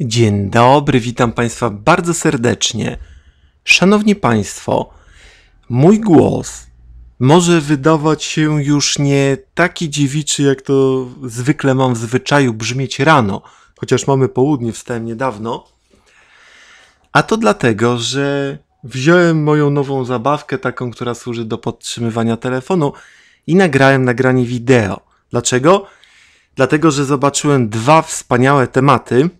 Dzień dobry, witam Państwa bardzo serdecznie. Szanowni Państwo, mój głos może wydawać się już nie taki dziewiczy, jak to zwykle mam w zwyczaju brzmieć rano, chociaż mamy południe, wstałem niedawno. A to dlatego, że wziąłem moją nową zabawkę, taką, która służy do podtrzymywania telefonu, i nagrałem nagranie wideo. Dlaczego? Dlatego, że zobaczyłem dwa wspaniałe tematy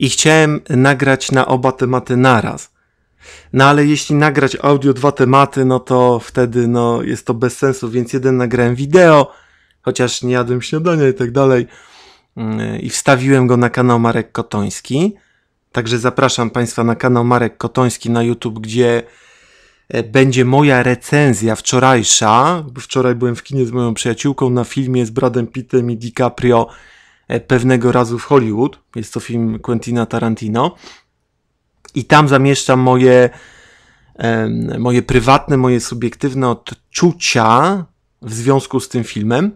i chciałem nagrać na oba tematy naraz. No ale jeśli nagrać audio dwa tematy, no to wtedy no, jest to bez sensu, więc jeden nagrałem wideo, chociaż nie jadłem śniadania i tak dalej. Mm, I wstawiłem go na kanał Marek Kotoński. Także zapraszam Państwa na kanał Marek Kotoński na YouTube, gdzie e, będzie moja recenzja wczorajsza. Wczoraj byłem w kinie z moją przyjaciółką na filmie z Bradem Pittem i DiCaprio E, pewnego razu w Hollywood. Jest to film Quentina Tarantino. I tam zamieszczam moje, moje prywatne, moje subiektywne odczucia w związku z tym filmem.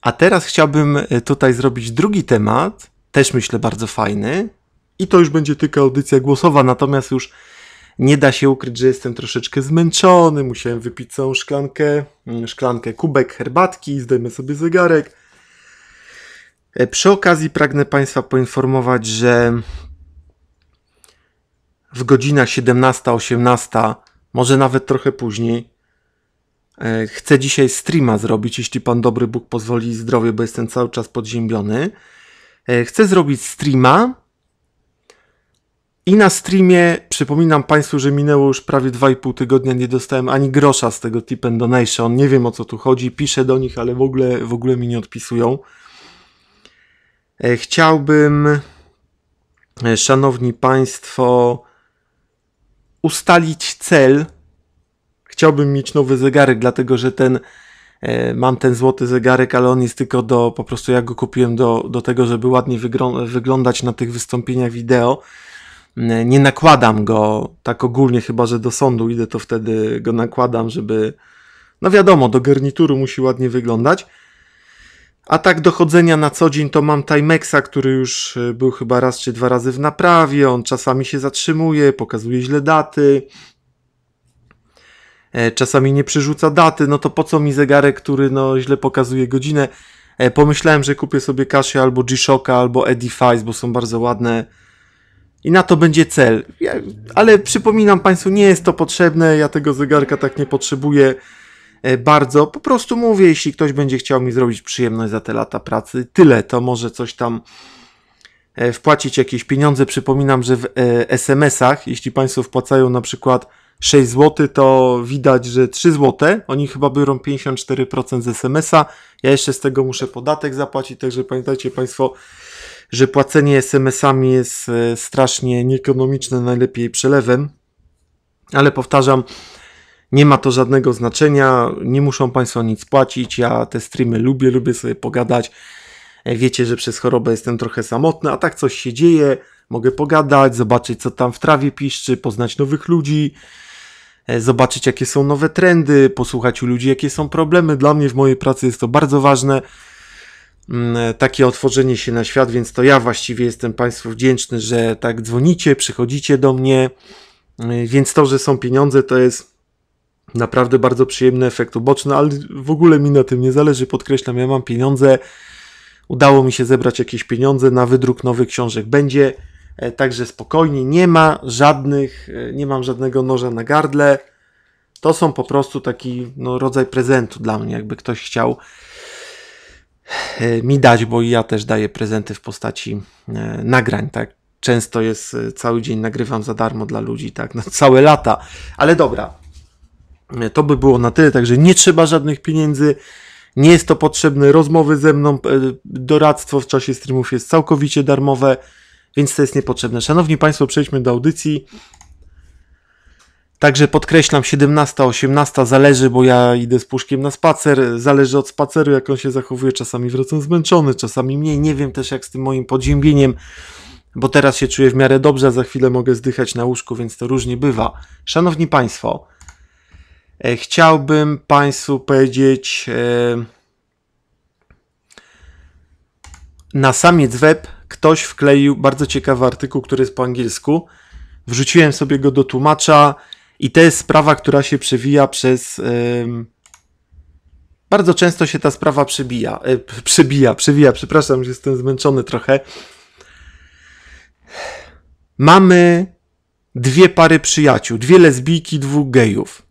A teraz chciałbym e, tutaj zrobić drugi temat, też myślę bardzo fajny. I to już będzie tylko audycja głosowa, natomiast już nie da się ukryć, że jestem troszeczkę zmęczony. Musiałem wypić całą szklankę, mm, szklankę, kubek herbatki, zdejmę sobie zegarek E, przy okazji pragnę Państwa poinformować, że w godzinach 17-18, może nawet trochę później, e, chcę dzisiaj streama zrobić, jeśli Pan dobry Bóg pozwoli i zdrowie, bo jestem cały czas podziębiony. E, chcę zrobić streama i na streamie przypominam Państwu, że minęło już prawie 2,5 tygodnia, nie dostałem ani grosza z tego tip and donation. Nie wiem o co tu chodzi, piszę do nich, ale w ogóle, w ogóle mi nie odpisują. E, chciałbym, e, szanowni państwo, ustalić cel. Chciałbym mieć nowy zegarek, dlatego że ten e, mam ten złoty zegarek, ale on jest tylko do, po prostu ja go kupiłem do, do tego, żeby ładnie wyglądać na tych wystąpieniach wideo. Nie nakładam go tak ogólnie, chyba że do sądu idę, to wtedy go nakładam, żeby, no wiadomo, do garnituru musi ładnie wyglądać. A tak dochodzenia na co dzień to mam Timexa, który już e, był chyba raz czy dwa razy w naprawie. On czasami się zatrzymuje, pokazuje źle daty, e, czasami nie przerzuca daty. No to po co mi zegarek, który no źle pokazuje godzinę? E, pomyślałem, że kupię sobie Casio albo G-Shocka albo Edifice, bo są bardzo ładne. I na to będzie cel. Ja, ale przypominam Państwu, nie jest to potrzebne. Ja tego zegarka tak nie potrzebuję. E, bardzo. Po prostu mówię, jeśli ktoś będzie chciał mi zrobić przyjemność za te lata pracy, tyle, to może coś tam e, wpłacić jakieś pieniądze. Przypominam, że w e, SMS-ach, jeśli Państwo wpłacają na przykład 6 zł, to widać, że 3 zł. Oni chyba biorą 54% z SMS-a. Ja jeszcze z tego muszę podatek zapłacić, także pamiętajcie Państwo, że płacenie SMS-ami jest strasznie nieekonomiczne, najlepiej przelewem. Ale powtarzam, nie ma to żadnego znaczenia, nie muszą Państwo nic płacić. Ja te streamy lubię, lubię sobie pogadać. E, wiecie, że przez chorobę jestem trochę samotny, a tak coś się dzieje. Mogę pogadać, zobaczyć co tam w trawie piszczy, poznać nowych ludzi, e, zobaczyć jakie są nowe trendy, posłuchać u ludzi jakie są problemy. Dla mnie w mojej pracy jest to bardzo ważne. Mm, e, takie otworzenie się na świat, więc to ja właściwie jestem Państwu wdzięczny, że tak dzwonicie, przychodzicie do mnie. Więc to, że są pieniądze, to jest Naprawdę bardzo przyjemny efekt uboczny, ale w ogóle mi na tym nie zależy. Podkreślam, ja mam pieniądze. Udało mi się zebrać jakieś pieniądze na wydruk nowych książek. Będzie e, Także spokojnie, nie ma żadnych, e, nie mam żadnego noża na gardle. To są po prostu taki no, rodzaj prezentu dla mnie, jakby ktoś chciał e, mi dać, bo ja też daję prezenty w postaci nagrań, tak. Często jest, cały dzień nagrywam za darmo dla ludzi, tak, na no, całe lata. Ale dobra, E, to by było na tyle, także nie trzeba żadnych pieniędzy. Nie jest to potrzebne. Rozmowy ze mną, e, doradztwo w czasie streamów jest całkowicie darmowe, więc to jest niepotrzebne. Szanowni Państwo, przejdźmy do audycji. Także podkreślam, 17, 18 zależy, bo ja idę z puszkiem na spacer. Zależy od spaceru, jak on się zachowuje. Czasami wracam zmęczony, czasami mniej. Nie wiem też, jak z tym moim podziębieniem, bo teraz się czuję w miarę dobrze, a za chwilę mogę zdychać na łóżku, więc to różnie bywa. Szanowni Państwo, E, chciałbym Państwu powiedzieć e, na samiec web ktoś wkleił bardzo ciekawy artykuł, który jest po angielsku. Wrzuciłem sobie go do tłumacza i to jest sprawa, która się przewija przez e, bardzo często się ta sprawa przebija, przebija, przebija, przepraszam, że jestem zmęczony trochę. Mamy dwie pary przyjaciół, dwie lesbijki, dwóch gejów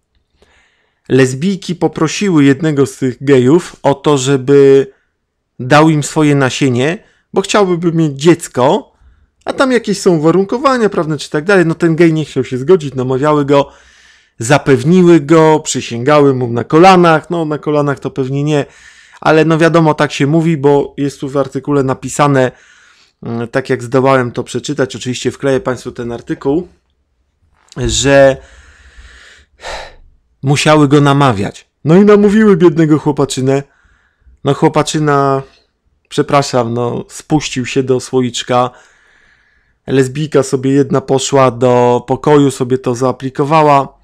lesbijki poprosiły jednego z tych gejów o to, żeby dał im swoje nasienie, bo chciałby mieć dziecko, a tam jakieś są warunkowania prawne czy tak dalej. No ten gej nie chciał się zgodzić, namawiały go, zapewniły go, przysięgały mu na kolanach. No na kolanach to pewnie nie, ale no wiadomo, tak się mówi, bo jest tu w artykule napisane, mm, tak jak zdołałem to przeczytać, oczywiście wkleję Państwu ten artykuł, że musiały go namawiać. No i namówiły biednego chłopaczynę. No chłopaczyna, przepraszam, no spuścił się do słoiczka. Lesbijka sobie jedna poszła do pokoju, sobie to zaaplikowała.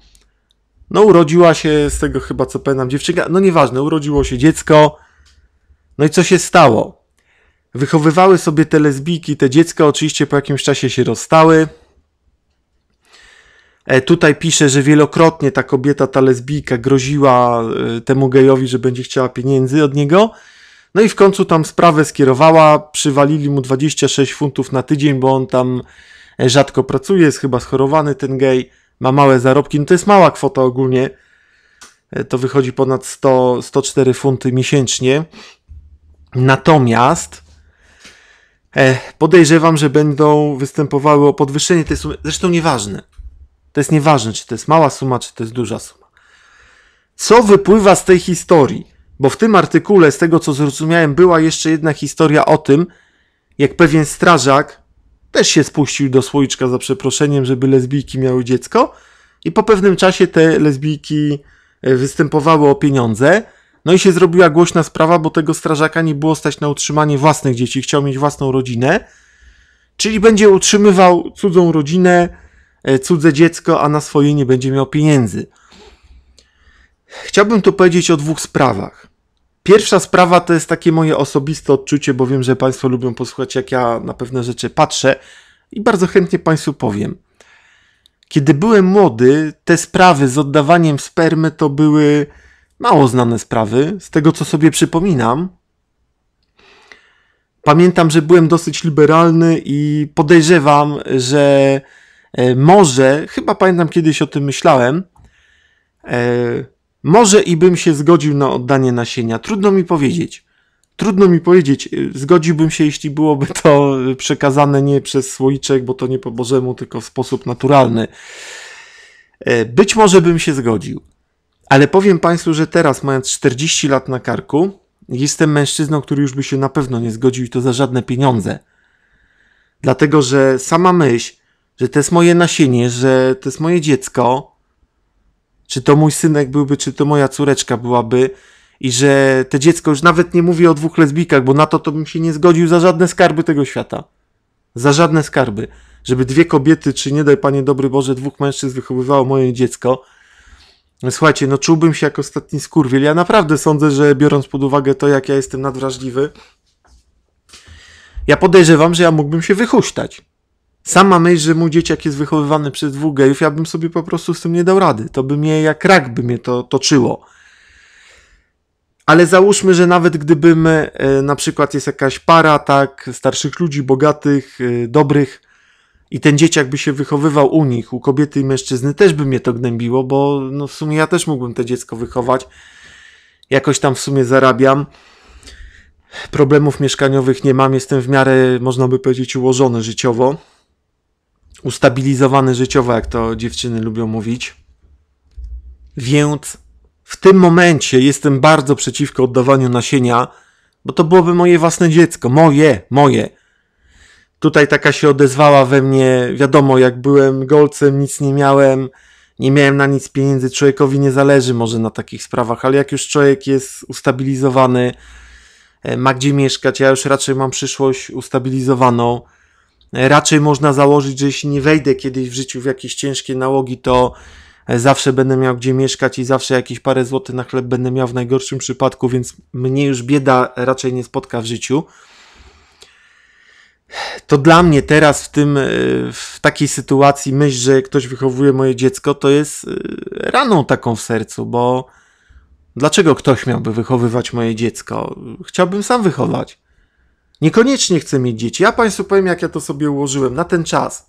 No urodziła się z tego chyba co pamiętam dziewczynka, no nieważne, urodziło się dziecko. No i co się stało? Wychowywały sobie te lesbijki, te dziecko oczywiście po jakimś czasie się rozstały. E, tutaj pisze, że wielokrotnie ta kobieta, ta lesbijka groziła e, temu gejowi, że będzie chciała pieniędzy od niego. No i w końcu tam sprawę skierowała, przywalili mu 26 funtów na tydzień, bo on tam e, rzadko pracuje, jest chyba schorowany ten gej, ma małe zarobki. No to jest mała kwota ogólnie. To wychodzi ponad 100, 104 funty miesięcznie. Natomiast podejrzewam, że będą występowały o podwyższenie tej sumy. Zresztą nieważne to jest nieważne, czy to jest mała suma, czy to jest duża suma. Co wypływa z tej historii? Bo w tym artykule, z tego co zrozumiałem, była jeszcze jedna historia o tym, jak pewien strażak też się spuścił do słoiczka za przeproszeniem, żeby lesbijki miały dziecko, i po pewnym czasie te lesbijki e, występowały o pieniądze. No i się zrobiła głośna sprawa, bo tego strażaka nie było stać na utrzymanie własnych dzieci, chciał mieć własną rodzinę, czyli będzie utrzymywał cudzą rodzinę E, cudze dziecko, a na swoje nie będzie miał pieniędzy. Chciałbym tu powiedzieć o dwóch sprawach. Pierwsza sprawa to jest takie moje osobiste odczucie, bo wiem, że Państwo lubią posłuchać, jak ja na pewne rzeczy patrzę i bardzo chętnie Państwu powiem. Kiedy byłem młody, te sprawy z oddawaniem spermy to były mało znane sprawy, z tego co sobie przypominam. Pamiętam, że byłem dosyć liberalny i podejrzewam, że E, może, chyba pamiętam kiedyś o tym myślałem, e, może i bym się zgodził na oddanie nasienia. Trudno mi powiedzieć. Trudno mi powiedzieć, e, zgodziłbym się, jeśli byłoby to przekazane nie przez słoiczek, bo to nie po Bożemu, tylko w sposób naturalny. Być może bym się zgodził, ale powiem Państwu, że teraz, mając 40 lat na karku, jestem mężczyzną, który już by się na pewno nie zgodził i to za żadne pieniądze. Dlatego, że sama myśl, że to jest moje nasienie, że to jest moje dziecko, czy to mój synek byłby, czy to moja córeczka byłaby i że to dziecko, już nawet nie mówię o dwóch lesbikach, bo na to to bym się nie zgodził za żadne skarby tego świata. Za żadne skarby. Żeby dwie kobiety, czy nie daj Panie dobry Boże, dwóch mężczyzn wychowywało moje dziecko. Słuchajcie, no czułbym się jak ostatni skurwiel. Ja naprawdę sądzę, że biorąc pod uwagę to, jak ja jestem nadwrażliwy, ja podejrzewam, że ja mógłbym się wychuśtać. Sama myśl, że mój dzieciak jest wychowywany przez dwóch gejów, ja bym sobie po prostu z tym nie dał rady. To by mnie jak rak by mnie to toczyło. Ale załóżmy, że nawet gdybym, e, na przykład jest jakaś para, tak, starszych ludzi, bogatych, e, dobrych, i ten dzieciak by się wychowywał u nich, u kobiety i mężczyzny, też by mnie to gnębiło, bo no w sumie ja też mógłbym to dziecko wychować. Jakoś tam w sumie zarabiam. Problemów mieszkaniowych nie mam, jestem w miarę, można by powiedzieć, ułożony życiowo ustabilizowany życiowo, jak to dziewczyny lubią mówić. Więc w tym momencie jestem bardzo przeciwko oddawaniu nasienia, bo to byłoby moje własne dziecko. Moje, moje. Tutaj taka się odezwała we mnie, wiadomo, jak byłem golcem, nic nie miałem, nie miałem na nic pieniędzy, człowiekowi nie zależy może na takich sprawach, ale jak już człowiek jest ustabilizowany, e, ma gdzie mieszkać, ja już raczej mam przyszłość ustabilizowaną, raczej można założyć, że jeśli nie wejdę kiedyś w życiu w jakieś ciężkie nałogi, to e, zawsze będę miał gdzie mieszkać i zawsze jakieś parę złotych na chleb będę miał w najgorszym przypadku, więc mnie już bieda raczej nie spotka w życiu. To dla mnie teraz w tym, e, w takiej sytuacji myśl, że ktoś wychowuje moje dziecko, to jest e, raną taką w sercu, bo dlaczego ktoś miałby wychowywać moje dziecko? Chciałbym sam wychować. Niekoniecznie chcę mieć dzieci. Ja Państwu powiem, jak ja to sobie ułożyłem na ten czas.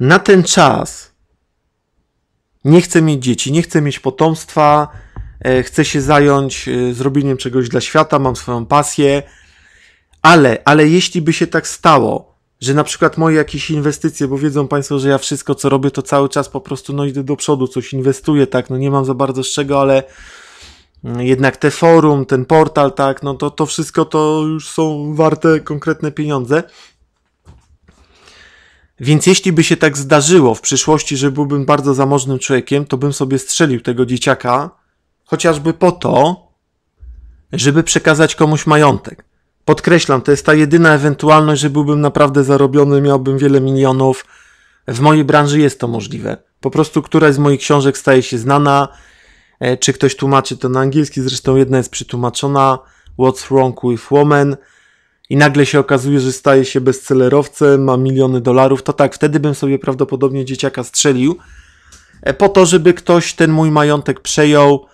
Na ten czas nie chcę mieć dzieci, nie chcę mieć potomstwa, e, chcę się zająć e, zrobieniem czegoś dla świata, mam swoją pasję, ale, ale jeśli by się tak stało, że na przykład moje jakieś inwestycje, bo wiedzą Państwo, że ja wszystko co robię, to cały czas po prostu no idę do przodu, coś inwestuję, tak, no nie mam za bardzo z czego, ale jednak te forum, ten portal, tak, no to, to wszystko to już są warte konkretne pieniądze. Więc jeśli by się tak zdarzyło w przyszłości, że byłbym bardzo zamożnym człowiekiem, to bym sobie strzelił tego dzieciaka, chociażby po to, żeby przekazać komuś majątek. Podkreślam, to jest ta jedyna ewentualność, że byłbym naprawdę zarobiony, miałbym wiele milionów. W mojej branży jest to możliwe. Po prostu któraś z moich książek staje się znana, E, czy ktoś tłumaczy to na angielski, zresztą jedna jest przetłumaczona, What's Wrong with Woman, i nagle się okazuje, że staje się bestsellerowcem, ma miliony dolarów, to tak, wtedy bym sobie prawdopodobnie dzieciaka strzelił, e, po to, żeby ktoś ten mój majątek przejął,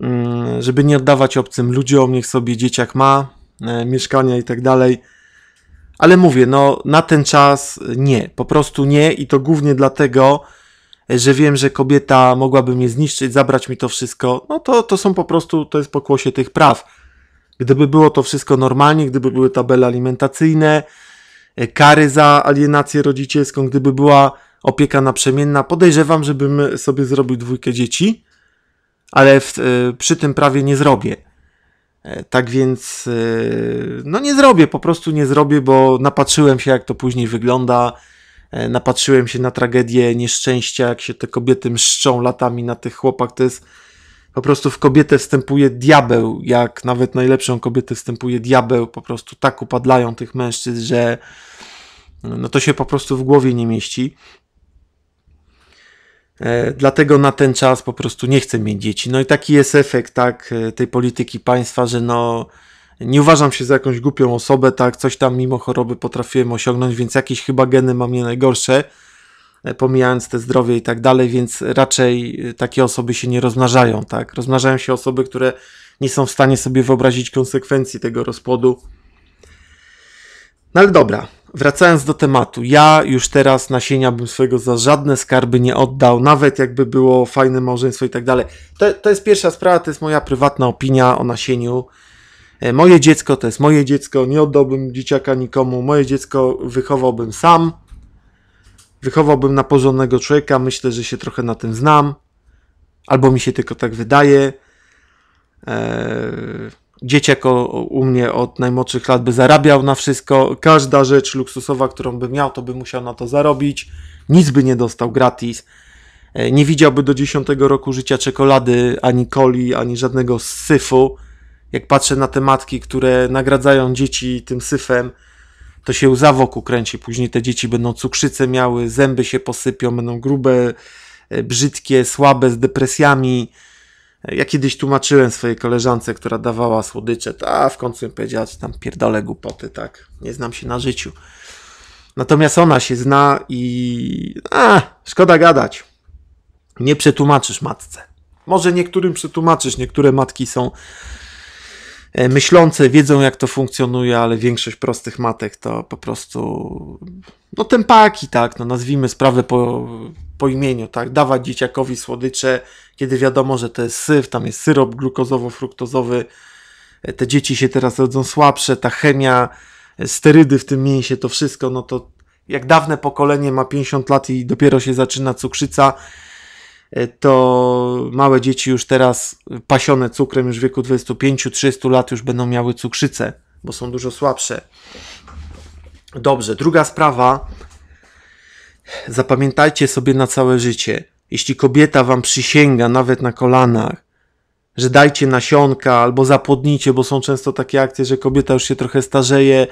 mm, żeby nie oddawać obcym ludziom, niech sobie dzieciak ma, e, mieszkania i tak dalej. Ale mówię, no na ten czas nie, po prostu nie i to głównie dlatego, że wiem, że kobieta mogłaby mnie zniszczyć, zabrać mi to wszystko, no to, to są po prostu, to jest pokłosie tych praw. Gdyby było to wszystko normalnie, gdyby były tabele alimentacyjne, e, kary za alienację rodzicielską, gdyby była opieka naprzemienna, podejrzewam, żebym sobie zrobił dwójkę dzieci, ale w, e, przy tym prawie nie zrobię. E, tak więc, no nie zrobię, po prostu nie zrobię, bo napatrzyłem się, jak to później wygląda E, napatrzyłem się na tragedię nieszczęścia, jak się te kobiety mszczą latami na tych chłopach, to jest po prostu w kobietę wstępuje diabeł, jak nawet najlepszą kobietę wstępuje diabeł, po prostu tak upadlają tych mężczyzn, że no to się po prostu w głowie nie mieści. E, dlatego na ten czas po prostu nie chcę mieć dzieci. No i taki jest efekt tak, e, tej polityki państwa, że no, nie uważam się za jakąś głupią osobę, tak, coś tam mimo choroby potrafiłem osiągnąć, więc jakieś chyba geny mam nie najgorsze, e, pomijając te zdrowie i tak dalej, więc raczej e, takie osoby się nie rozmnażają, tak. Rozmnażają się osoby, które nie są w stanie sobie wyobrazić konsekwencji tego rozpodu. No ale dobra, wracając do tematu. Ja już teraz nasienia bym swojego za żadne skarby nie oddał, nawet jakby było fajne małżeństwo i tak dalej. To, to jest pierwsza sprawa, to jest moja prywatna opinia o nasieniu. E, moje dziecko to jest moje dziecko, nie oddałbym dzieciaka nikomu, moje dziecko wychowałbym sam, wychowałbym na porządnego człowieka, myślę, że się trochę na tym znam, albo mi się tylko tak wydaje. E, dzieciak u mnie od najmłodszych lat by zarabiał na wszystko, każda rzecz luksusowa, którą by miał, to by musiał na to zarobić, nic by nie dostał gratis. E, nie widziałby do 10 roku życia czekolady, ani coli, ani żadnego syfu jak patrzę na te matki, które nagradzają dzieci tym syfem, to się łza wokół kręci. Później te dzieci będą cukrzycę miały, zęby się posypią, będą grube, e, brzydkie, słabe, z depresjami. E, ja kiedyś tłumaczyłem swojej koleżance, która dawała słodycze, a w końcu mi powiedziała, że tam pierdolę głupoty, tak, nie znam się na życiu. Natomiast ona się zna i... A, szkoda gadać. Nie przetłumaczysz matce. Może niektórym przetłumaczysz, niektóre matki są E, myślące wiedzą, jak to funkcjonuje, ale większość prostych matek to po prostu no tempaki tak, no nazwijmy sprawę po, po imieniu, tak, dawać dzieciakowi słodycze, kiedy wiadomo, że to jest syf, tam jest syrop glukozowo-fruktozowy, e, te dzieci się teraz rodzą słabsze, ta chemia, e, sterydy w tym mięsie, to wszystko, no to jak dawne pokolenie ma 50 lat i dopiero się zaczyna cukrzyca, E, to małe dzieci już teraz pasione cukrem już w wieku 25 30 lat już będą miały cukrzycę, bo są dużo słabsze. Dobrze, druga sprawa. Zapamiętajcie sobie na całe życie. Jeśli kobieta wam przysięga nawet na kolanach, że dajcie nasionka albo zapłodnijcie, bo są często takie akcje, że kobieta już się trochę starzeje,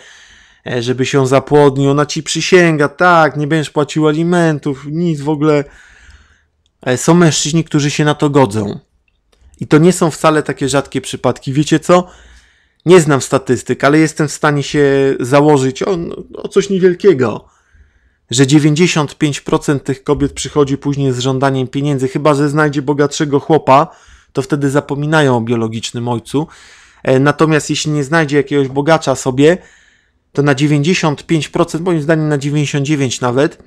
e, żeby się zapłodnił, ona ci przysięga, tak, nie będziesz płacił alimentów, nic w ogóle są mężczyźni, którzy się na to godzą. I to nie są wcale takie rzadkie przypadki. Wiecie co? Nie znam statystyk, ale jestem w stanie się założyć o, o coś niewielkiego, że 95% tych kobiet przychodzi później z żądaniem pieniędzy, chyba że znajdzie bogatszego chłopa, to wtedy zapominają o biologicznym ojcu. E, natomiast jeśli nie znajdzie jakiegoś bogacza sobie, to na 95%, moim zdaniem na 99% nawet,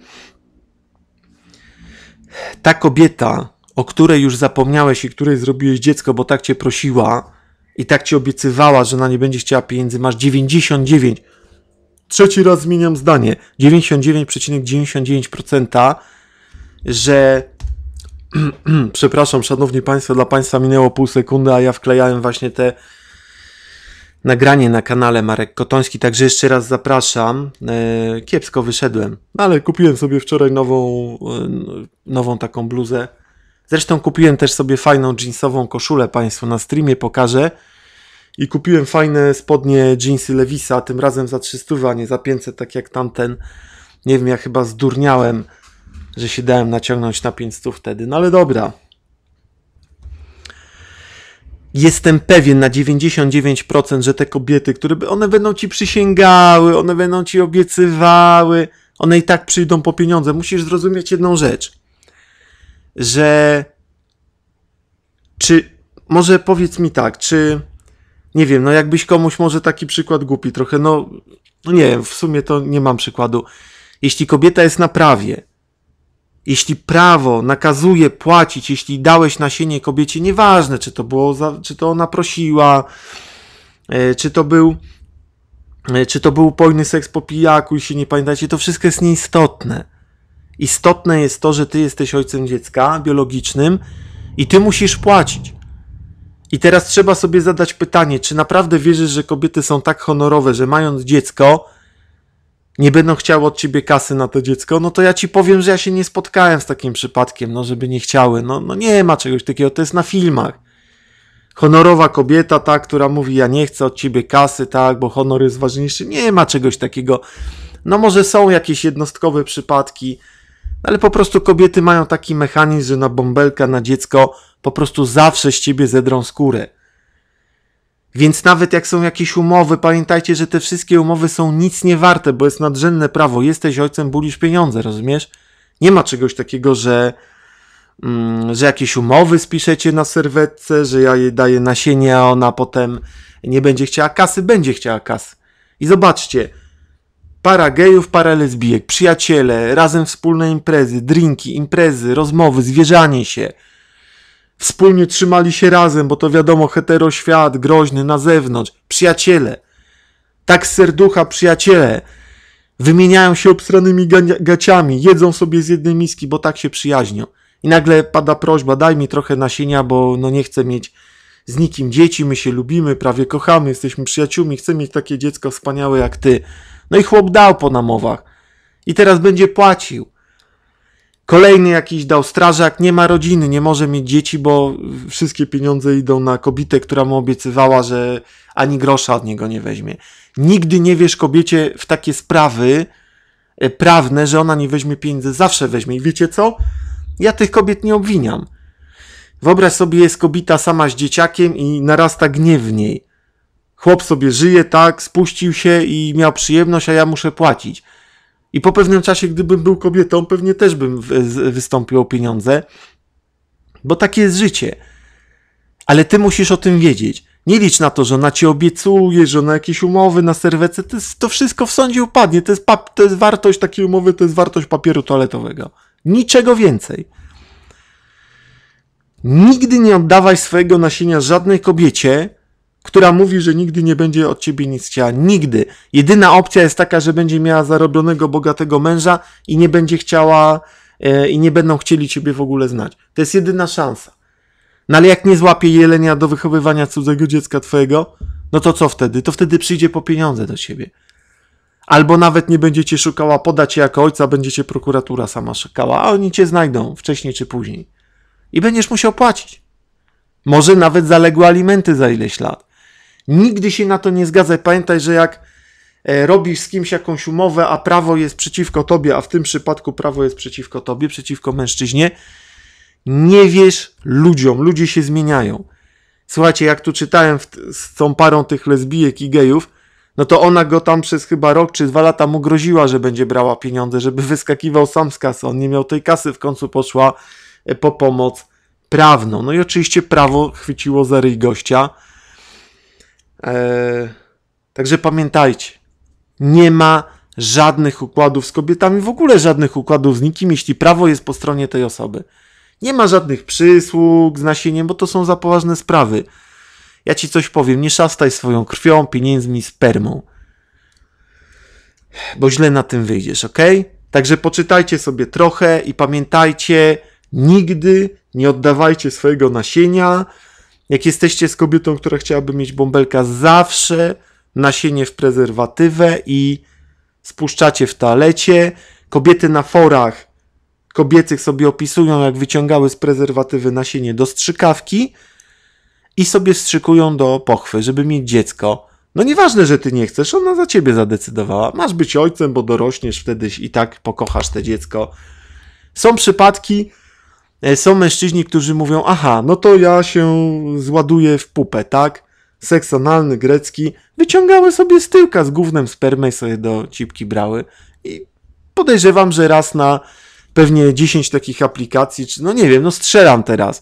ta kobieta, o której już zapomniałeś i której zrobiłeś dziecko, bo tak cię prosiła i tak ci obiecywała, że na nie będzie chciała pieniędzy, masz 99. Trzeci raz zmieniam zdanie. 99,99% ,99 że przepraszam, szanowni państwo, dla państwa minęło pół sekundy, a ja wklejałem właśnie te nagranie na kanale Marek Kotoński, także jeszcze raz zapraszam. E, kiepsko wyszedłem, ale kupiłem sobie wczoraj nową, e, nową taką bluzę. Zresztą kupiłem też sobie fajną jeansową koszulę, Państwu na streamie pokażę. I kupiłem fajne spodnie jeansy Lewisa, tym razem za 300, a nie za 500, tak jak tamten. Nie wiem, ja chyba zdurniałem, że się dałem naciągnąć na 500 wtedy, no ale dobra jestem pewien na 99%, że te kobiety, które by, one będą ci przysięgały, one będą ci obiecywały, one i tak przyjdą po pieniądze. Musisz zrozumieć jedną rzecz, że czy, może powiedz mi tak, czy, nie wiem, no jakbyś komuś może taki przykład głupi trochę, no, no nie wiem, w sumie to nie mam przykładu. Jeśli kobieta jest na prawie, jeśli prawo nakazuje płacić, jeśli dałeś nasienie kobiecie, nieważne czy to było, za, czy to ona prosiła, e, czy to był, e, czy to był pojny seks po pijaku, jeśli nie pamiętacie, to wszystko jest nieistotne. Istotne jest to, że ty jesteś ojcem dziecka biologicznym i ty musisz płacić. I teraz trzeba sobie zadać pytanie, czy naprawdę wierzysz, że kobiety są tak honorowe, że mając dziecko, nie będą chciały od ciebie kasy na to dziecko, no to ja ci powiem, że ja się nie spotkałem z takim przypadkiem, no żeby nie chciały. No, no nie ma czegoś takiego, to jest na filmach. Honorowa kobieta, ta, która mówi, ja nie chcę od ciebie kasy, tak, bo honor jest ważniejszy. Nie ma czegoś takiego. No może są jakieś jednostkowe przypadki, ale po prostu kobiety mają taki mechanizm, że na bąbelka, na dziecko po prostu zawsze z ciebie zedrą skórę. Więc nawet jak są jakieś umowy, pamiętajcie, że te wszystkie umowy są nic nie warte, bo jest nadrzędne prawo. Jesteś ojcem, bulisz pieniądze, rozumiesz? Nie ma czegoś takiego, że, mm, że jakieś umowy spiszecie na serwetce, że ja jej daję nasienie, a ona potem nie będzie chciała kasy, będzie chciała kasy. I zobaczcie, para gejów, para lesbijek, przyjaciele, razem wspólne imprezy, drinki, imprezy, rozmowy, zwierzanie się – Wspólnie trzymali się razem, bo to wiadomo, heteroświat groźny na zewnątrz, przyjaciele. Tak z serducha przyjaciele. Wymieniają się obstranymi gaciami, jedzą sobie z jednej miski, bo tak się przyjaźnią. I nagle pada prośba, daj mi trochę nasienia, bo no nie chcę mieć z nikim dzieci, my się lubimy, prawie kochamy, jesteśmy przyjaciółmi, chcę mieć takie dziecko wspaniałe jak ty. No i chłop dał po namowach. I teraz będzie płacił. Kolejny jakiś dał strażak, nie ma rodziny, nie może mieć dzieci, bo wszystkie pieniądze idą na kobietę, która mu obiecywała, że ani grosza od niego nie weźmie. Nigdy nie wiesz kobiecie w takie sprawy e, prawne, że ona nie weźmie pieniędzy, zawsze weźmie. I wiecie co? Ja tych kobiet nie obwiniam. Wyobraź sobie, jest kobieta sama z dzieciakiem i narasta gniew w niej. Chłop sobie żyje, tak, spuścił się i miał przyjemność, a ja muszę płacić. I po pewnym czasie, gdybym był kobietą, pewnie też bym wystąpił o pieniądze, bo takie jest życie. Ale ty musisz o tym wiedzieć. Nie licz na to, że ona ci obiecuje, że ona jakieś umowy na serwece, to, jest, to wszystko w sądzie upadnie. To jest, to jest wartość takiej umowy, to jest wartość papieru toaletowego. Niczego więcej. Nigdy nie oddawaj swojego nasienia żadnej kobiecie, która mówi, że nigdy nie będzie od ciebie nic chciała. Nigdy. Jedyna opcja jest taka, że będzie miała zarobionego, bogatego męża i nie będzie chciała, e, i nie będą chcieli ciebie w ogóle znać. To jest jedyna szansa. No ale jak nie złapie jelenia do wychowywania cudzego dziecka twojego, no to co wtedy? To wtedy przyjdzie po pieniądze do ciebie. Albo nawet nie będziecie szukała, podać jako ojca, będziecie prokuratura sama szukała, a oni cię znajdą wcześniej czy później. I będziesz musiał płacić. Może nawet zaległe alimenty za ileś lat. Nigdy się na to nie zgadzaj. Pamiętaj, że jak e, robisz z kimś jakąś umowę, a prawo jest przeciwko tobie, a w tym przypadku prawo jest przeciwko tobie, przeciwko mężczyźnie, nie wierz ludziom. Ludzie się zmieniają. Słuchajcie, jak tu czytałem z tą parą tych lesbijek i gejów, no to ona go tam przez chyba rok czy dwa lata mu groziła, że będzie brała pieniądze, żeby wyskakiwał sam z kasy. On nie miał tej kasy, w końcu poszła e, po pomoc prawną. No i oczywiście prawo chwyciło za ryj gościa E, także pamiętajcie, nie ma żadnych układów z kobietami, w ogóle żadnych układów z nikim, jeśli prawo jest po stronie tej osoby. Nie ma żadnych przysług z nasieniem, bo to są za poważne sprawy. Ja ci coś powiem, nie szastaj swoją krwią, pieniędzmi, spermą. Bo źle na tym wyjdziesz, ok? Także poczytajcie sobie trochę i pamiętajcie, nigdy nie oddawajcie swojego nasienia jak jesteście z kobietą, która chciałaby mieć bąbelka, zawsze nasienie w prezerwatywę i spuszczacie w toalecie. Kobiety na forach kobiecych sobie opisują, jak wyciągały z prezerwatywy nasienie do strzykawki i sobie strzykują do pochwy, żeby mieć dziecko. No nieważne, że ty nie chcesz, ona za ciebie zadecydowała. Masz być ojcem, bo dorośniesz wtedy i tak pokochasz te dziecko. Są przypadki, E, są mężczyźni, którzy mówią, aha, no to ja się zładuję w pupę, tak? Seksonalny grecki. Wyciągały sobie z tyłka z głównym spermę i sobie do cipki brały. I podejrzewam, że raz na pewnie 10 takich aplikacji, czy no nie wiem, no strzelam teraz.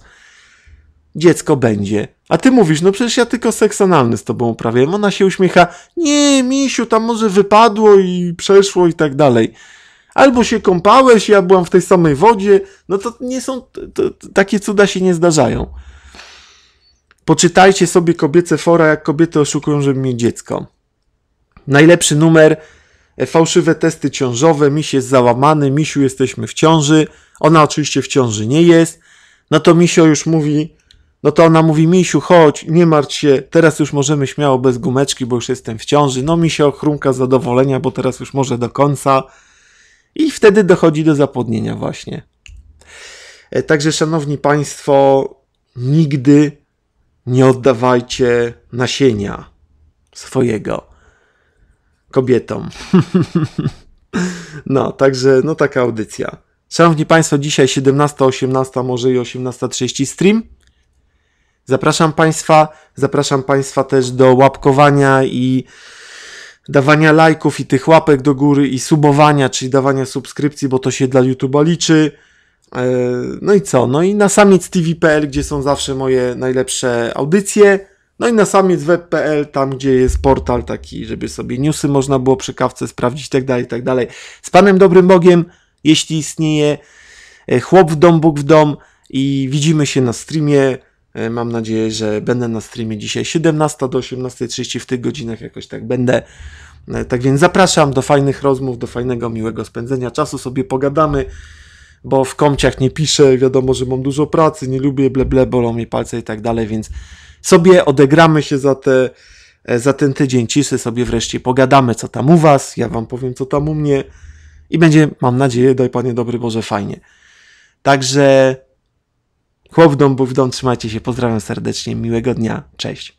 Dziecko będzie. A ty mówisz, no przecież ja tylko seksonalny z tobą uprawiałem. Ona się uśmiecha, nie, misiu, tam może wypadło i przeszło i tak dalej albo się kąpałeś, ja byłam w tej samej wodzie. No to nie są, to, takie cuda się nie zdarzają. Poczytajcie sobie kobiece fora, jak kobiety oszukują, żeby mieć dziecko. Najlepszy numer, e, fałszywe testy ciążowe, miś jest załamany, misiu jesteśmy w ciąży, ona oczywiście w ciąży nie jest, no to misio już mówi, no to ona mówi, misiu chodź, nie martw się, teraz już możemy śmiało bez gumeczki, bo już jestem w ciąży, no misio chrumka zadowolenia, bo teraz już może do końca, i wtedy dochodzi do zapłodnienia właśnie. E, także, szanowni państwo, nigdy nie oddawajcie nasienia swojego kobietom. no, także, no taka audycja. Szanowni Państwo, dzisiaj 17, 18, może i 18.30 stream. Zapraszam Państwa, zapraszam Państwa też do łapkowania i dawania lajków i tych łapek do góry i subowania, czyli dawania subskrypcji, bo to się dla YouTube'a liczy. E, no i co? No i na samiec TV.pl, gdzie są zawsze moje najlepsze audycje. No i na samiec web.pl, tam gdzie jest portal taki, żeby sobie newsy można było przy kawce sprawdzić i tak dalej, tak dalej. Z Panem Dobrym Bogiem, jeśli istnieje, e, chłop w dom, Bóg w dom i widzimy się na streamie. E, mam nadzieję, że będę na streamie dzisiaj 17 do 18.30 w tych godzinach jakoś tak będę. E, tak więc zapraszam do fajnych rozmów, do fajnego, miłego spędzenia czasu. Sobie pogadamy, bo w komciach nie piszę, wiadomo, że mam dużo pracy, nie lubię bleble, bolą mi palce i tak dalej, więc sobie odegramy się za te e, za ten tydzień ciszy sobie wreszcie pogadamy, co tam u Was, ja Wam powiem, co tam u mnie i będzie, mam nadzieję, daj Panie dobry Boże, fajnie. Także Chłowdą, bówdą, trzymajcie się, pozdrawiam serdecznie, miłego dnia, cześć.